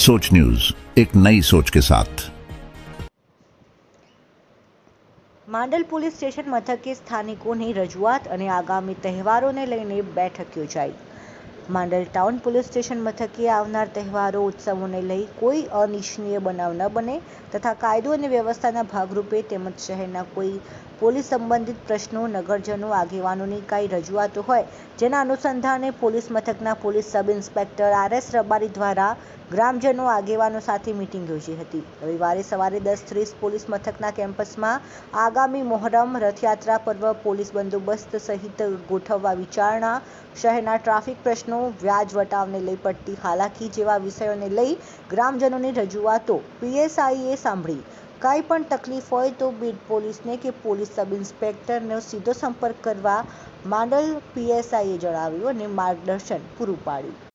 सोच न्यूज एक नई सोच के साथ માંડલ પોલીસ સ્ટેશન મથકે સ્થાનિકોની રજૂઆત અને આગામી તહેવારોને લઈને બેઠક યોજાઈ માંડલ ટાઉન પોલીસ સ્ટેશન મથકે આવનાર તહેવારો ઉત્સવોને લઈ કોઈ અનિચ્છનીય બનાવ ન બને તથા કાયદો અને વ્યવસ્થાના ભાગરૂપે તેમજ શહેરના કોઈ પોલીસ સંબંધિત પ્રશ્નો નગરજનો આગેવાનોની કાંઈ રજૂઆતો હોય જેના અનુસંધાને પોલીસ મથકના police sub inspector R S Rabari દ્વારા ગ્રામજનો આગેવાનો સાથે મિટિંગ યોજી હતી રવિવારે સવારે દસ ત્રીસ પોલીસ મથકના કેમ્પસમાં આગામી મોહરમ રથયાત્રા પર્વ પોલીસ બંદોબસ્ત સહિત ગોઠવવા વિચારણા શહેરના ટ્રાફિક પ્રશ્નો વ્યાજ વટાવને લઈ પડતી હાલાકી જેવા વિષયોને લઈ ગ્રામજનોની રજૂઆતો પીએસઆઈએ સાંભળી કાંઈ પણ તકલીફ હોય તો બીડ પોલીસને કે પોલીસ સબ ઇન્સ્પેક્ટરનો સીધો સંપર્ક કરવા માંડલ પીએસઆઈએ જણાવ્યું અને માર્ગદર્શન પૂરું પાડ્યું